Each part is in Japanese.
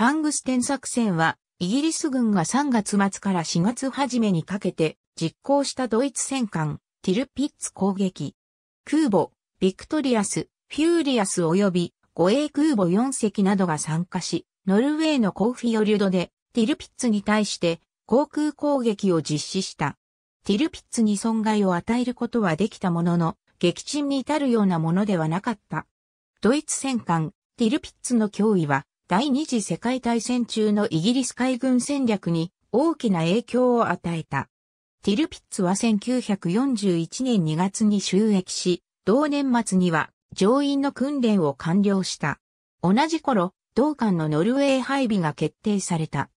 タングステン作戦は、イギリス軍が3月末から4月初めにかけて実行したドイツ戦艦、ティルピッツ攻撃。空母、ビクトリアス、フューリアス及び護衛空母4隻などが参加し、ノルウェーのコーフィリルドでティルピッツに対して航空攻撃を実施した。ティルピッツに損害を与えることはできたものの、撃沈に至るようなものではなかった。ドイツ戦艦、ティルピッツの脅威は第二次世界大戦中のイギリス海軍戦略に大きな影響を与えた。ティルピッツは1941年2月に収益し、同年末には乗員の訓練を完了した。同じ頃、同艦のノルウェー配備が決定された。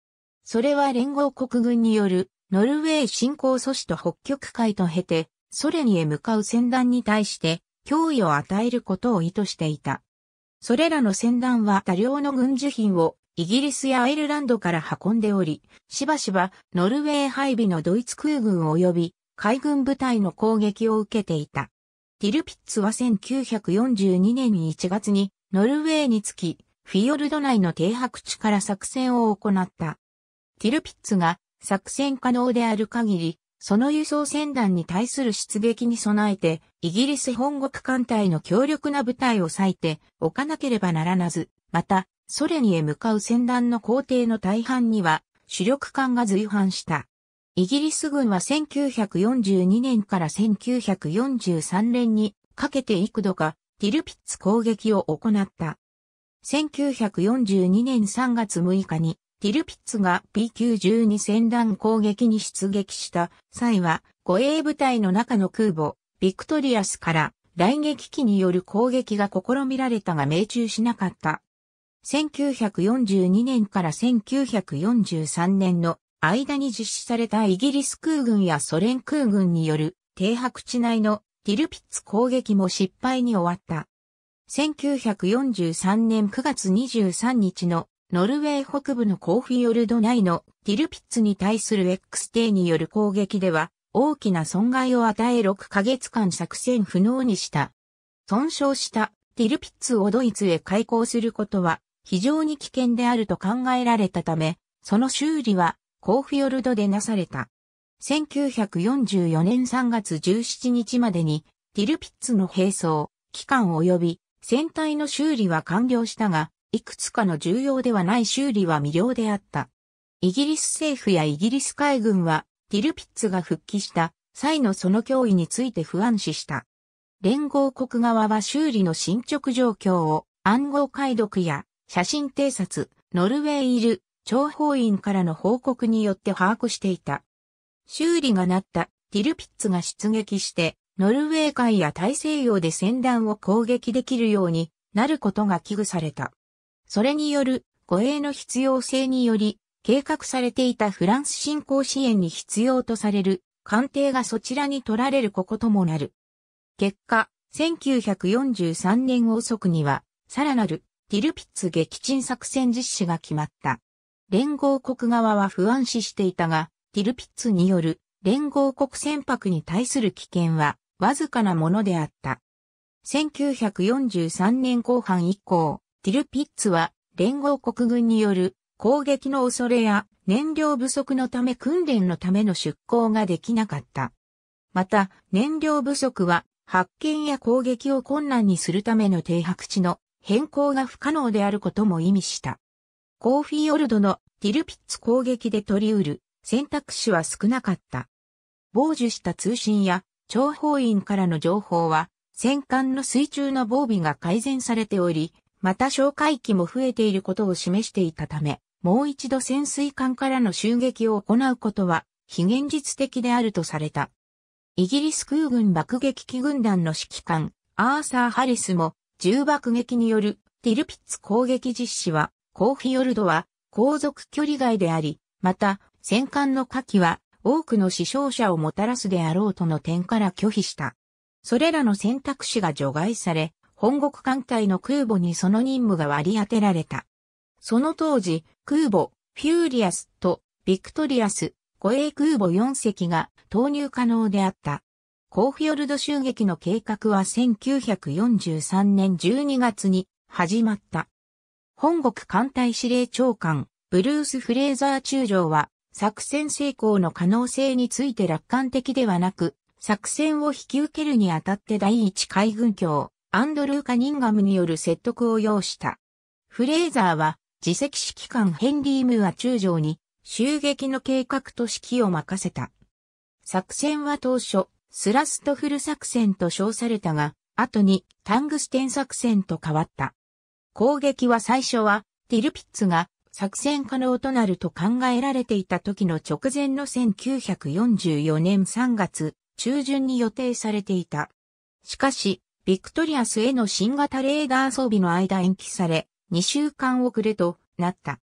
それは連合国軍によるノルウェー侵攻阻止と北極海と経て、ソ連へ向かう戦団に対して脅威を与えることを意図していた。それらの船団は多量の軍需品をイギリスやアイルランドから運んでおり、しばしばノルウェー配備のドイツ空軍及び海軍部隊の攻撃を受けていた。ティルピッツは1942年に1月にノルウェーにつき、フィヨルド内の停泊地から作戦を行った。ティルピッツが作戦可能である限り、その輸送船団に対する出撃に備えて、イギリス本国艦隊の強力な部隊を割いておかなければならなず、また、ソ連へ向かう船団の工程の大半には、主力艦が随伴した。イギリス軍は1942年から1943年にかけて幾度かティルピッツ攻撃を行った。1942年3月6日にティルピッツが P92 戦乱攻撃に出撃した際は護衛部隊の中の空母ビクトリアスから雷撃機による攻撃が試みられたが命中しなかった。1942年から1943年の間に実施されたイギリス空軍やソ連空軍による停泊地内のティルピッツ攻撃も失敗に終わった。1943年9月23日のノルウェー北部のコーフィヨルド内のティルピッツに対する X 艇による攻撃では、大きな損害を与え6ヶ月間作戦不能にした。損傷したティルピッツをドイツへ開港することは非常に危険であると考えられたため、その修理はコーフィヨルドでなされた。1944年3月17日までにティルピッツの並走、期間及び船体の修理は完了したが、いくつかの重要ではない修理は未了であった。イギリス政府やイギリス海軍は、ティルピッツが復帰した際のその脅威について不安視した。連合国側は修理の進捗状況を暗号解読や写真偵察、ノルウェーいる諜報員からの報告によって把握していた。修理がなったティルピッツが出撃して、ノルウェー海や大西洋で船団を攻撃できるようになることが危惧された。それによる護衛の必要性により、計画されていたフランス侵攻支援に必要とされる艦艇がそちらに取られることもなる。結果、1943年遅くには、さらなるティルピッツ撃沈作戦実施が決まった。連合国側は不安視していたが、ティルピッツによる連合国船舶に対する危険はわずかなものであった。1943年後半以降、ティルピッツは連合国軍による攻撃の恐れや燃料不足のため訓練のための出港ができなかった。また、燃料不足は発見や攻撃を困難にするための停泊地の変更が不可能であることも意味した。コーフィーオルドのティルピッツ攻撃で取り得る選択肢は少なかった。傍受した通信や諜報員からの情報は戦艦の水中の防備が改善されており、また哨戒機も増えていることを示していたため、もう一度潜水艦からの襲撃を行うことは非現実的であるとされた。イギリス空軍爆撃機軍団の指揮官、アーサー・ハリスも、重爆撃によるティルピッツ攻撃実施は、コーフィヨルドは航続距離外であり、また、戦艦の火器は多くの死傷者をもたらすであろうとの点から拒否した。それらの選択肢が除外され、本国艦隊の空母にその任務が割り当てられた。その当時、空母、フューリアスとビクトリアス、護衛空母4隻が投入可能であった。コーフィオルド襲撃の計画は1943年12月に始まった。本国艦隊司令長官、ブルース・フレーザー中将は、作戦成功の可能性について楽観的ではなく、作戦を引き受けるにあたって第一海軍協アンドルー・カニンガムによる説得を要した。フレーザーは、自責指揮官ヘンリー・ムーア中将に、襲撃の計画と指揮を任せた。作戦は当初、スラストフル作戦と称されたが、後にタングステン作戦と変わった。攻撃は最初は、ティルピッツが作戦可能となると考えられていた時の直前の1944年3月中旬に予定されていた。しかし、ビクトリアスへの新型レーダー装備の間延期され、2週間遅れとなった。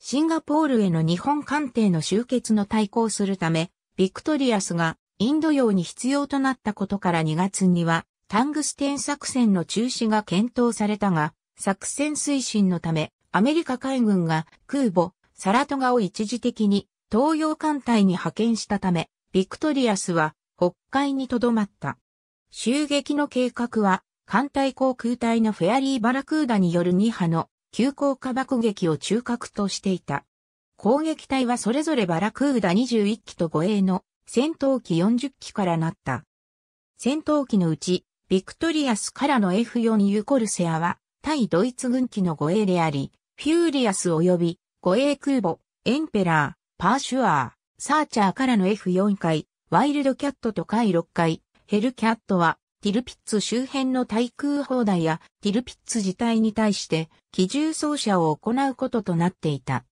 シンガポールへの日本艦艇の集結の対抗するため、ビクトリアスがインド洋に必要となったことから2月には、タングステン作戦の中止が検討されたが、作戦推進のため、アメリカ海軍が空母、サラトガを一時的に東洋艦隊に派遣したため、ビクトリアスは北海に留まった。襲撃の計画は、艦隊航空隊のフェアリー・バラクーダによる2波の急降下爆撃を中核としていた。攻撃隊はそれぞれバラクーダ21機と護衛の戦闘機40機からなった。戦闘機のうち、ビクトリアスからの F4 ユコルセアは、対ドイツ軍機の護衛であり、フューリアス及び護衛空母、エンペラー、パーシュアー、サーチャーからの F4 回、ワイルドキャットと回6回、ヘルキャットは、ティルピッツ周辺の対空砲台やティルピッツ自体に対して機銃掃射を行うこととなっていた。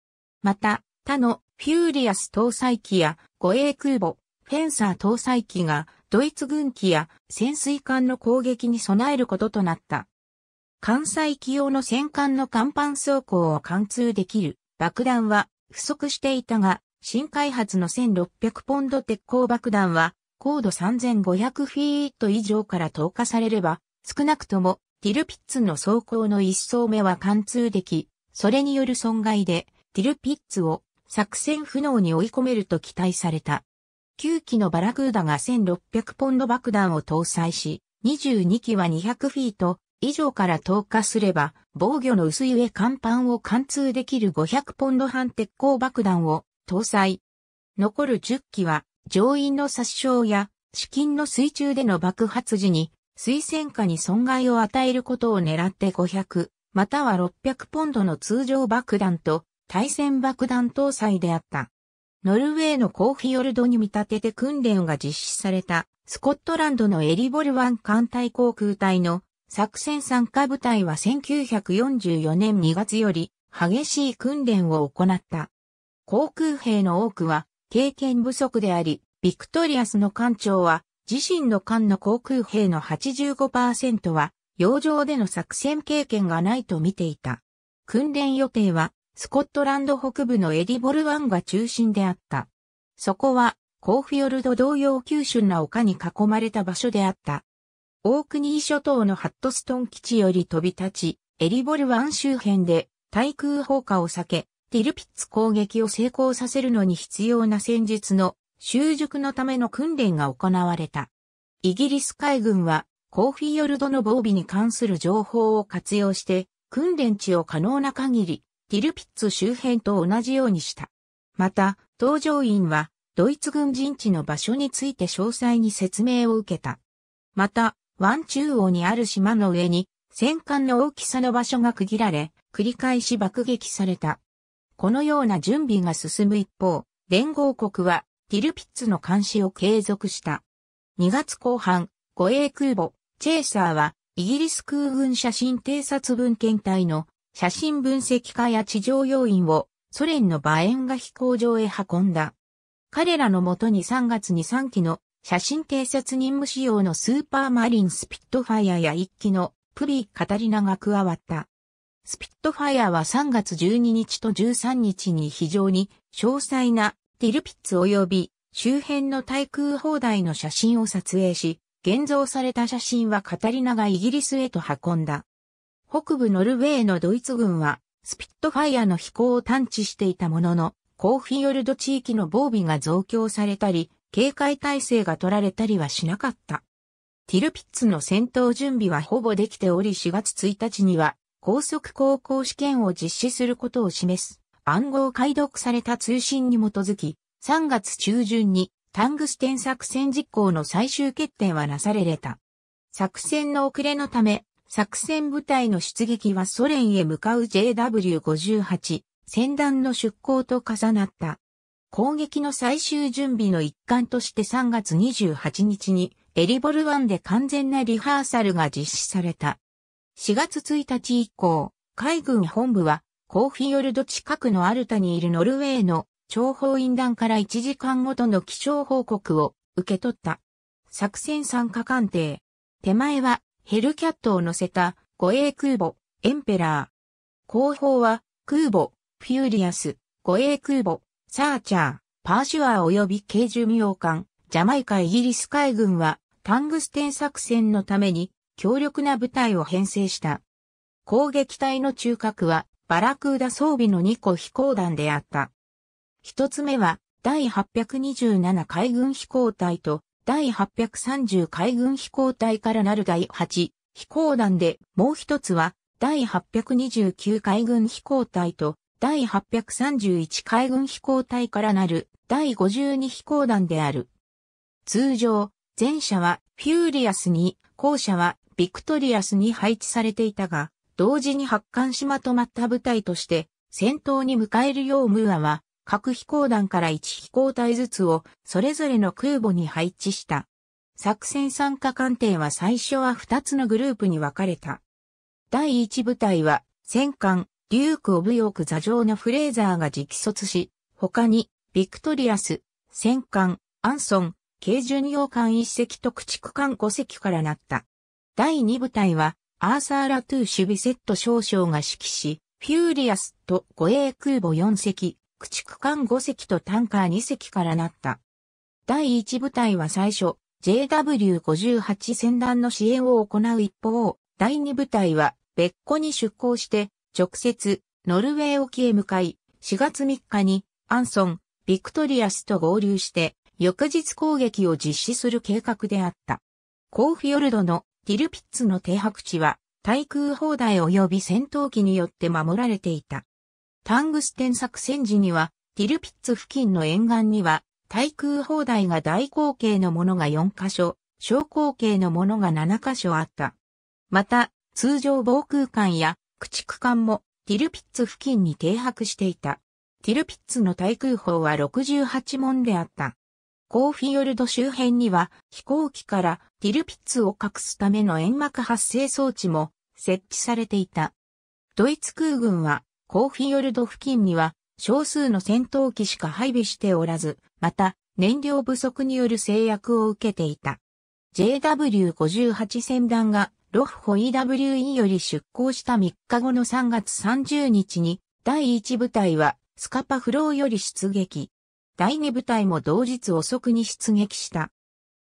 また、他のフューリアス搭載機や護衛空母、フェンサー搭載機がドイツ軍機や潜水艦の攻撃に備えることとなった。艦載機用の戦艦の甲板装甲を貫通できる爆弾は不足していたが、新開発の1600ポンド鉄鋼爆弾は高度3500フィート以上から投下されれば、少なくともティルピッツの走行の一層目は貫通でき、それによる損害でティルピッツを作戦不能に追い込めると期待された。9機のバラクーダが1600ポンド爆弾を搭載し、22機は200フィート以上から投下すれば、防御の薄い上甲板を貫通できる500ポンド半鉄鋼爆弾を搭載。残る10機は乗員の殺傷や、資金の水中での爆発時に、水戦下に損害を与えることを狙って500、または600ポンドの通常爆弾と対戦爆弾搭載であった。ノルウェーのコーフィヨルドに見立てて訓練が実施された、スコットランドのエリボルワン艦隊航空隊の作戦参加部隊は1944年2月より激しい訓練を行った。航空兵の多くは経験不足であり、ビクトリアスの艦長は、自身の艦の航空兵の85%は、洋上での作戦経験がないと見ていた。訓練予定は、スコットランド北部のエディボル湾が中心であった。そこは、コーフィヨルド同様急峻な丘に囲まれた場所であった。オークニー諸島のハットストン基地より飛び立ち、エリボル湾周辺で対空砲火を避け、ティルピッツ攻撃を成功させるのに必要な戦術の習熟のための訓練が行われた。イギリス海軍は、コーフィヨルドの防備に関する情報を活用して、訓練地を可能な限り、ティルピッツ周辺と同じようにした。また、搭乗員は、ドイツ軍陣地の場所について詳細に説明を受けた。また、湾中央にある島の上に、戦艦の大きさの場所が区切られ、繰り返し爆撃された。このような準備が進む一方、連合国はティルピッツの監視を継続した。2月後半、護衛空母、チェイサーは、イギリス空軍写真偵察文献隊の写真分析家や地上要員をソ連の馬縁が飛行場へ運んだ。彼らのもとに3月に3機の写真偵察任務仕様のスーパーマリンスピットファイアや1機のプリーカタリナが加わった。スピットファイアは3月12日と13日に非常に詳細なティルピッツ及び周辺の対空砲台の写真を撮影し、現像された写真はカタリナがイギリスへと運んだ。北部ノルウェーのドイツ軍は、スピットファイアの飛行を探知していたものの、コーフィヨルド地域の防備が増強されたり、警戒態勢が取られたりはしなかった。ティルピッツの戦闘準備はほぼできており4月1日には高速航行試験を実施することを示す暗号解読された通信に基づき、3月中旬にタングステン作戦実行の最終決定はなされれた。作戦の遅れのため、作戦部隊の出撃はソ連へ向かう JW58 戦団の出港と重なった。攻撃の最終準備の一環として3月28日にエリボル湾で完全なリハーサルが実施された。4月1日以降、海軍本部は、コーフィヨルド近くのアルタにいるノルウェーの諜報員団から1時間ごとの気象報告を受け取った。作戦参加艦艇。手前はヘルキャットを乗せた護衛空母エンペラー。後方は空母フューリアス、護衛空母サーチャー、パーシュアー及び軽巡洋艦、ジャマイカイギリス海軍はタングステン作戦のために強力な部隊を編成した。攻撃隊の中核はバラクーダ装備の2個飛行団であった。一つ目は第827海軍飛行隊と第830海軍飛行隊からなる第8飛行団で、もう一つは第829海軍飛行隊と第831海軍飛行隊からなる第52飛行団である。通常、前者はフューリアスに、後者はビクトリアスに配置されていたが、同時に発艦しまとまった部隊として、戦闘に迎えるようムーアは、各飛行団から1飛行隊ずつを、それぞれの空母に配置した。作戦参加艦艇は最初は2つのグループに分かれた。第1部隊は、戦艦、デューク・オブ・ヨーク座上のフレーザーが直卒し、他に、ビクトリアス、戦艦、アンソン、軽巡洋艦1隻と駆逐艦5隻からなった。第2部隊は、アーサー・ラトゥーシュ・ビセット少将が指揮し、フューリアスと護衛空母4隻、駆逐艦5隻とタンカー2隻からなった。第1部隊は最初、JW58 船団の支援を行う一方、第2部隊は別個に出港して、直接、ノルウェー沖へ向かい、4月3日に、アンソン、ビクトリアスと合流して、翌日攻撃を実施する計画であった。コーフィヨルドのティルピッツの停泊地は、対空砲台及び戦闘機によって守られていた。タングステン作戦時には、ティルピッツ付近の沿岸には、対空砲台が大口径のものが4カ所、小口径のものが7カ所あった。また、通常防空艦や駆逐艦もティルピッツ付近に停泊していた。ティルピッツの対空砲は68門であった。コーフィヨルド周辺には飛行機からティルピッツを隠すための煙幕発生装置も設置されていた。ドイツ空軍はコーフィヨルド付近には少数の戦闘機しか配備しておらず、また燃料不足による制約を受けていた。JW58 戦団がロフホ EWE より出港した3日後の3月30日に第1部隊はスカパフローより出撃。第2部隊も同日遅くに出撃した。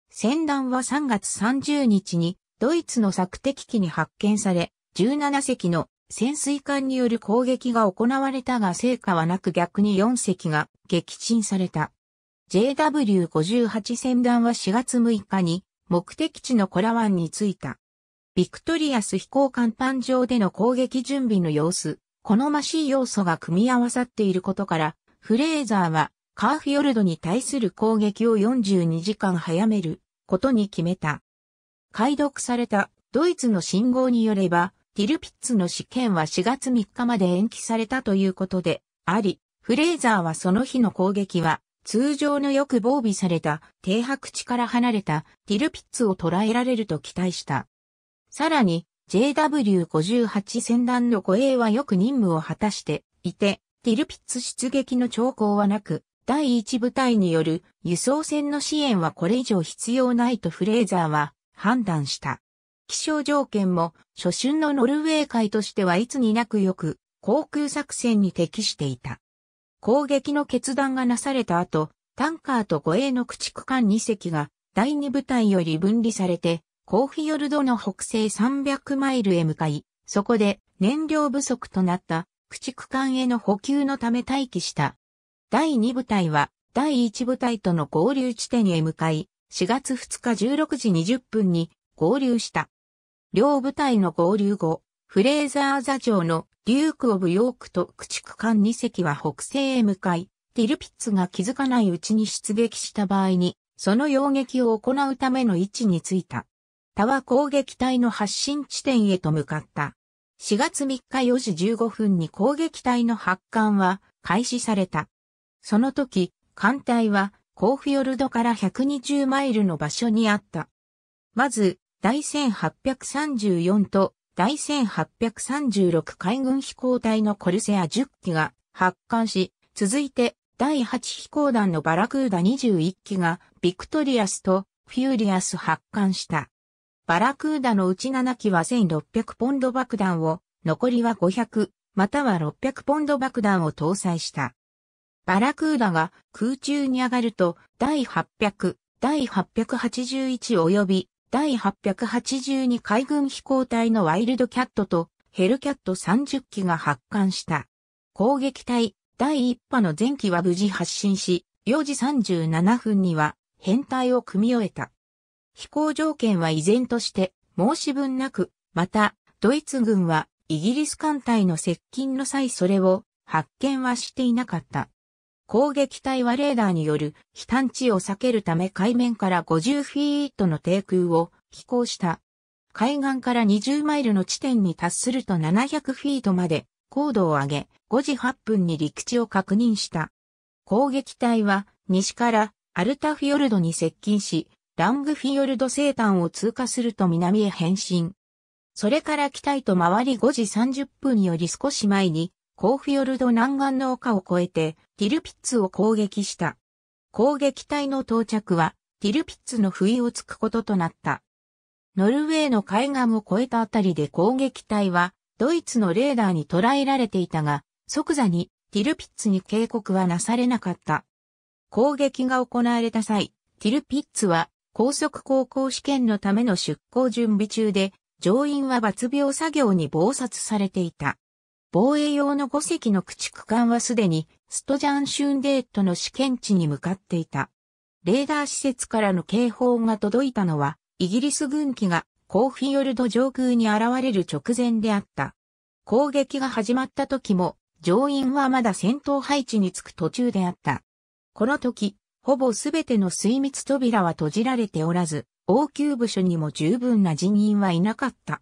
戦団は3月30日にドイツの索敵機に発見され、17隻の潜水艦による攻撃が行われたが成果はなく逆に4隻が撃沈された。JW58 戦団は4月6日に目的地のコラ湾に着いた。ビクトリアス飛行艦板上での攻撃準備の様子、好ましい要素が組み合わさっていることから、フレーザーはカーフィヨルドに対する攻撃を42時間早めることに決めた。解読されたドイツの信号によれば、ティルピッツの試験は4月3日まで延期されたということであり、フレーザーはその日の攻撃は通常のよく防備された停泊地から離れたティルピッツを捉えられると期待した。さらに JW58 戦団の護衛はよく任務を果たしていて、ティルピッツ出撃の兆候はなく、第一部隊による輸送船の支援はこれ以上必要ないとフレーザーは判断した。気象条件も初春のノルウェー海としてはいつになくよく航空作戦に適していた。攻撃の決断がなされた後、タンカーと護衛の駆逐艦2隻が第2部隊より分離されて、コーフィヨルドの北西300マイルへ向かい、そこで燃料不足となった駆逐艦への補給のため待機した第2部隊は、第1部隊との合流地点へ向かい、4月2日16時20分に合流した。両部隊の合流後、フレーザー座長のデューク・オブ・ヨークと駆逐艦2隻は北西へ向かい、ティルピッツが気づかないうちに出撃した場合に、その要撃を行うための位置についた。タワ攻撃隊の発進地点へと向かった。4月3日4時15分に攻撃隊の発艦は開始された。その時、艦隊は、コーフィヨルドから120マイルの場所にあった。まず、第1834と第1836海軍飛行隊のコルセア10機が発艦し、続いて第8飛行団のバラクーダ21機がビクトリアスとフューリアス発艦した。バラクーダのうち7機は1600ポンド爆弾を、残りは500、または600ポンド爆弾を搭載した。バラクーダが空中に上がると、第800、第881及び第882海軍飛行隊のワイルドキャットとヘルキャット30機が発艦した。攻撃隊第1波の前期は無事発進し、4時37分には編隊を組み終えた。飛行条件は依然として申し分なく、またドイツ軍はイギリス艦隊の接近の際それを発見はしていなかった。攻撃隊はレーダーによる飛探地を避けるため海面から50フィートの低空を飛行した。海岸から20マイルの地点に達すると700フィートまで高度を上げ、5時8分に陸地を確認した。攻撃隊は西からアルタフィヨルドに接近し、ラングフィヨルド西端を通過すると南へ変身。それから北へと回り5時30分より少し前にコーフィヨルド南岸の丘を越えてティルピッツを攻撃した。攻撃隊の到着はティルピッツの不意をつくこととなった。ノルウェーの海岸を越えたあたりで攻撃隊はドイツのレーダーに捉えられていたが、即座にティルピッツに警告はなされなかった。攻撃が行われた際、ティルピッツは高速航行試験のための出航準備中で、乗員は抜病作業に忙殺されていた。防衛用の5隻の駆逐艦はすでにストジャンシュンデートの試験地に向かっていた。レーダー施設からの警報が届いたのは、イギリス軍機がコーフィヨルド上空に現れる直前であった。攻撃が始まった時も、乗員はまだ戦闘配置に着く途中であった。この時、ほぼすべての水密扉は閉じられておらず、応急部署にも十分な人員はいなかった。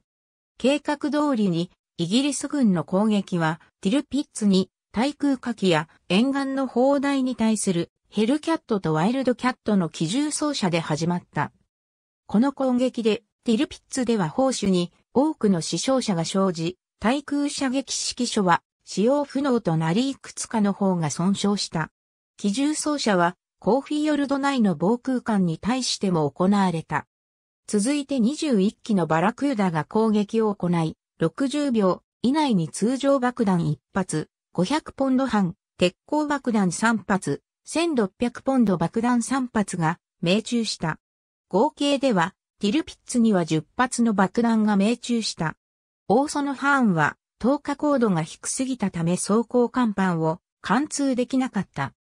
計画通りにイギリス軍の攻撃は、ティルピッツに対空火器や沿岸の砲台に対するヘルキャットとワイルドキャットの機銃装射で始まった。この攻撃で、ティルピッツでは砲手に多くの死傷者が生じ、対空射撃指揮所は使用不能となりいくつかの方が損傷した。機銃装射はコーフィヨルド内の防空間に対しても行われた。続いて21機のバラクーダが攻撃を行い、60秒以内に通常爆弾1発、500ポンド半、鉄鋼爆弾3発、1600ポンド爆弾3発が命中した。合計では、ティルピッツには10発の爆弾が命中した。大園ハーンは、投下高度が低すぎたため走行甲板を貫通できなかった。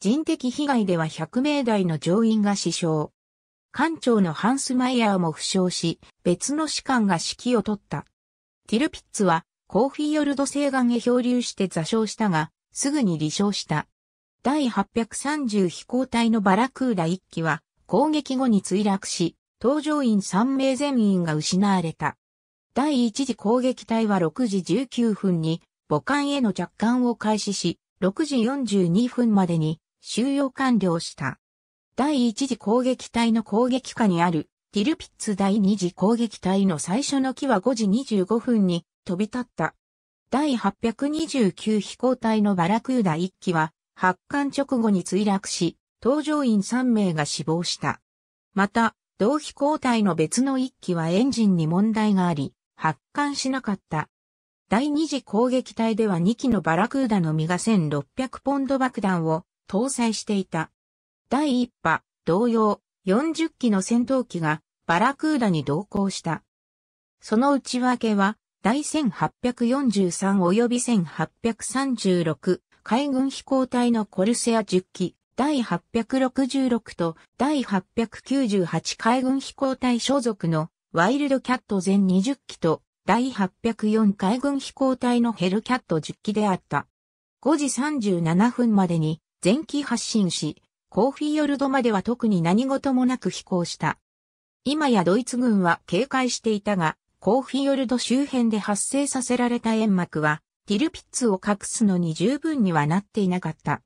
人的被害では100名台の乗員が死傷。艦長のハンスマイヤーも負傷し、別の士官が指揮を取った。ティルピッツは、コーフィヨルド西岸へ漂流して座礁したが、すぐに離礁した。第830飛行隊のバラクーダ1機は、攻撃後に墜落し、搭乗員3名全員が失われた。第1次攻撃隊は6時19分に、母艦への着艦を開始し、6時42分までに収容完了した。第1次攻撃隊の攻撃下にあるティルピッツ第2次攻撃隊の最初の機は5時25分に飛び立った。第829飛行隊のバラクーダ1機は発艦直後に墜落し、搭乗員3名が死亡した。また、同飛行隊の別の1機はエンジンに問題があり、発艦しなかった。第2次攻撃隊では2機のバラクーダの身が1600ポンド爆弾を搭載していた。第1波、同様、40機の戦闘機がバラクーダに同行した。その内訳は、第1843及び1836海軍飛行隊のコルセア10機、第866と第898海軍飛行隊所属のワイルドキャット全20機と第804海軍飛行隊のヘルキャット10機であった。5時37分までに全機発進し、コーフィーヨルドまでは特に何事もなく飛行した。今やドイツ軍は警戒していたが、コーフィヨルド周辺で発生させられた煙幕は、ティルピッツを隠すのに十分にはなっていなかった。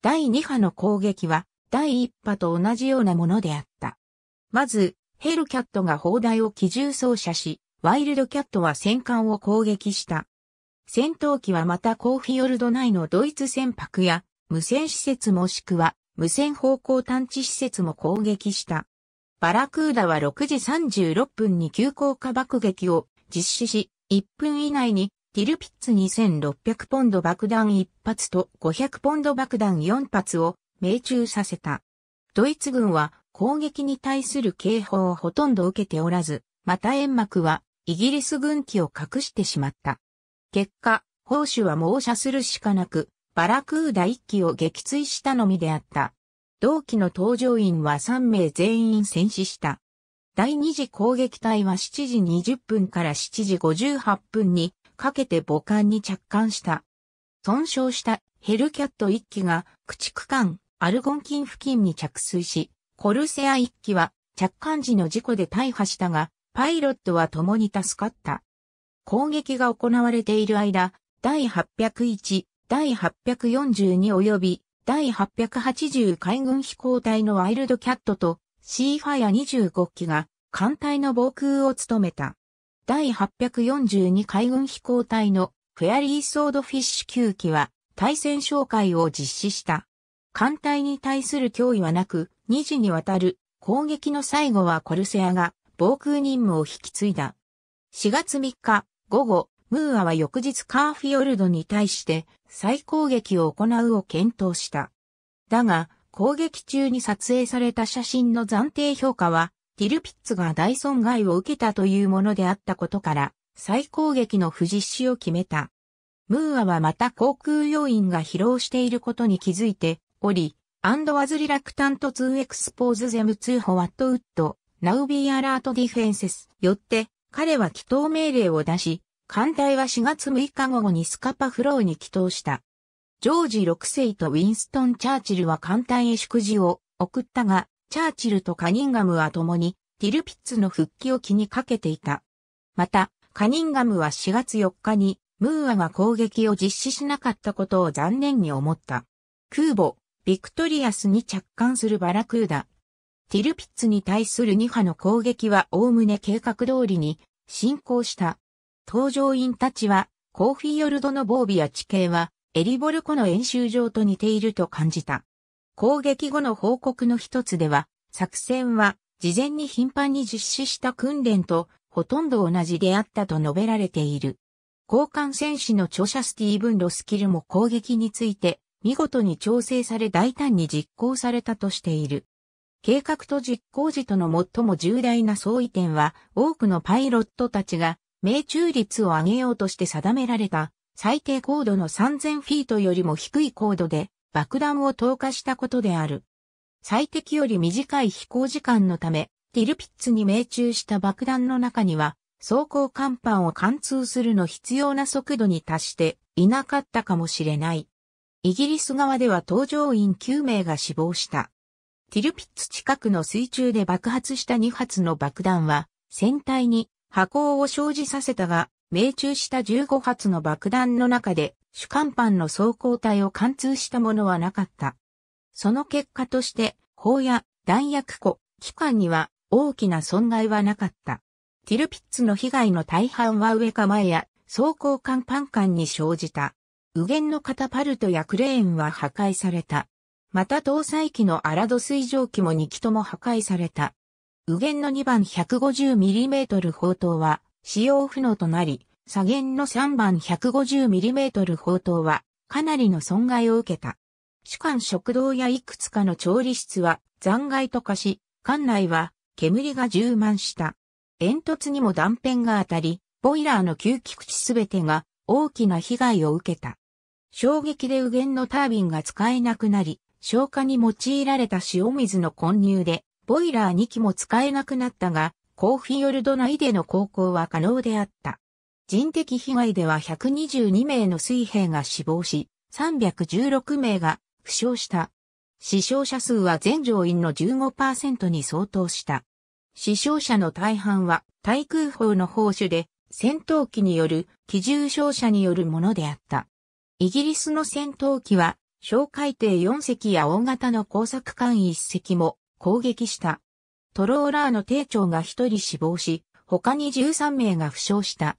第2波の攻撃は、第1波と同じようなものであった。まず、ヘルキャットが砲台を機銃操射し、ワイルドキャットは戦艦を攻撃した。戦闘機はまたコーフィヨルド内のドイツ船舶や無線施設もしくは無線方向探知施設も攻撃した。バラクーダは6時36分に急降下爆撃を実施し、1分以内にティルピッツ2600ポンド爆弾1発と500ポンド爆弾4発を命中させた。ドイツ軍は攻撃に対する警報をほとんど受けておらず、また煙幕はイギリス軍機を隠してしまった。結果、砲手は猛射するしかなく、バラクーダ1機を撃墜したのみであった。同期の搭乗員は3名全員戦死した。第2次攻撃隊は7時20分から7時58分にかけて母艦に着艦した。損傷したヘルキャット1機が駆逐艦アルゴン近付近に着水し、コルセア1機は着艦時の事故で大破したが、パイロットは共に助かった。攻撃が行われている間、第801、第842及び第880海軍飛行隊のワイルドキャットとシーファイア25機が艦隊の防空を務めた。第842海軍飛行隊のフェアリーソードフィッシュ9機は対戦紹介を実施した。艦隊に対する脅威はなく、2時にわたる攻撃の最後はコルセアが防空任務を引き継いだ。4月3日午後ムーアは翌日カーフィヨルドに対して再攻撃を行うを検討した。だが、攻撃中に撮影された写真の暫定評価は、ティルピッツが大損害を受けたというものであったことから、再攻撃の不実施を決めた。ムーアはまた航空要員が疲労していることに気づいており、アンドワズリラクタント2エクスポーズゼム2ホワットウッド、ナウビーアラートディフェンセス、よって、彼は祈祷命令を出し、艦隊は4月6日午後にスカパフローに帰投した。ジョージ6世とウィンストン・チャーチルは艦隊へ祝辞を送ったが、チャーチルとカニンガムは共にティルピッツの復帰を気にかけていた。また、カニンガムは4月4日にムーアが攻撃を実施しなかったことを残念に思った。空母、ビクトリアスに着艦するバラクーダ。ティルピッツに対する2波の攻撃は概ね計画通りに進行した。搭乗員たちは、コーフィヨルドの防備や地形は、エリボル湖の演習場と似ていると感じた。攻撃後の報告の一つでは、作戦は、事前に頻繁に実施した訓練と、ほとんど同じであったと述べられている。交換戦士の著者スティーブン・ロスキルも攻撃について、見事に調整され大胆に実行されたとしている。計画と実行時との最も重大な相違点は、多くのパイロットたちが命中率を上げようとして定められた最低高度の3000フィートよりも低い高度で爆弾を投下したことである。最適より短い飛行時間のため、ティルピッツに命中した爆弾の中には、走行甲板を貫通するの必要な速度に達していなかったかもしれない。イギリス側では搭乗員9名が死亡した。ティルピッツ近くの水中で爆発した2発の爆弾は、船体に破を生じさせたが、命中した15発の爆弾の中で主艦板の装甲体を貫通したものはなかった。その結果として、砲や弾薬庫、機関には大きな損害はなかった。ティルピッツの被害の大半は上か前や装甲艦パン艦に生じた。右舷のカタパルトやクレーンは破壊された。また搭載機のアラド水蒸気も2機とも破壊された。右舷の2番 150mm 砲塔は使用不能となり、左舷の3番 150mm 砲塔はかなりの損害を受けた。主管食堂やいくつかの調理室は残骸と化し、館内は煙が充満した。煙突にも断片が当たり、ボイラーの吸気口すべてが大きな被害を受けた。衝撃で右舷のタービンが使えなくなり、消火に用いられた塩水の混入でボイラー2機も使えなくなったが、コーフィヨルド内での航行は可能であった。人的被害では122名の水兵が死亡し、316名が負傷した。死傷者数は全乗員の15%に相当した。死傷者の大半は対空砲の砲手で、戦闘機による機重傷者によるものであった。イギリスの戦闘機は、小海艇4隻や大型の工作艦1隻も攻撃した。トローラーの艇長が1人死亡し、他に13名が負傷した。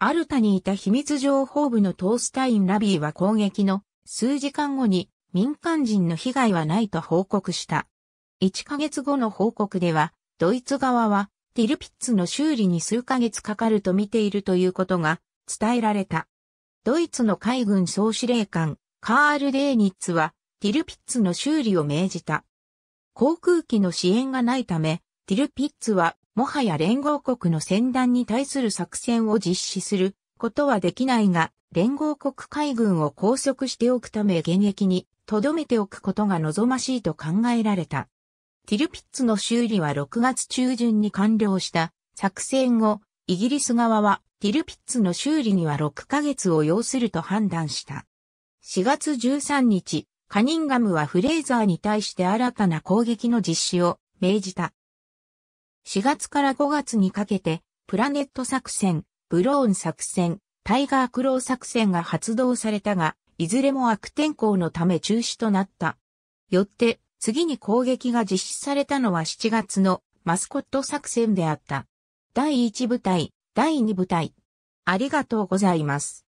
アルタにいた秘密情報部のトースタイン・ラビーは攻撃の数時間後に民間人の被害はないと報告した。1ヶ月後の報告では、ドイツ側はティルピッツの修理に数ヶ月かかると見ているということが伝えられた。ドイツの海軍総司令官、カール・レーニッツは、ティルピッツの修理を命じた。航空機の支援がないため、ティルピッツはもはや連合国の戦団に対する作戦を実施することはできないが、連合国海軍を拘束しておくため現役に留めておくことが望ましいと考えられた。ティルピッツの修理は6月中旬に完了した作戦後、イギリス側はティルピッツの修理には6ヶ月を要すると判断した。4月13日、カニンガムはフレイザーに対して新たな攻撃の実施を命じた。4月から5月にかけて、プラネット作戦、ブローン作戦、タイガークロー作戦が発動されたが、いずれも悪天候のため中止となった。よって、次に攻撃が実施されたのは7月のマスコット作戦であった。第1部隊、第2部隊。ありがとうございます。